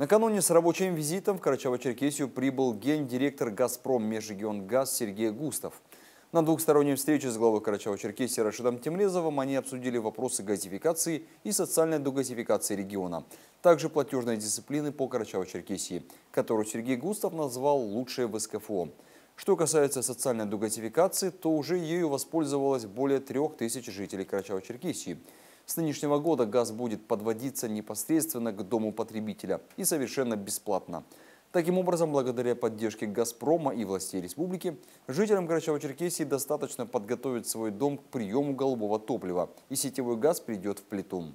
Накануне с рабочим визитом в Карачаво-Черкесию прибыл гендиректор «Газпром» межрегион «Газ» Сергей Густав. На двухсторонней встрече с главой Карачао-Черкесии Рашидом Темлезовым они обсудили вопросы газификации и социальной догазификации региона. Также платежной дисциплины по Карачао-Черкесии, которую Сергей Густав назвал «лучшее в СКФО». Что касается социальной догазификации, то уже ею воспользовалось более трех тысяч жителей Карачао-Черкесии – с нынешнего года газ будет подводиться непосредственно к дому потребителя и совершенно бесплатно. Таким образом, благодаря поддержке «Газпрома» и властей республики, жителям Грачево-Черкесии достаточно подготовить свой дом к приему голубого топлива, и сетевой газ придет в плиту.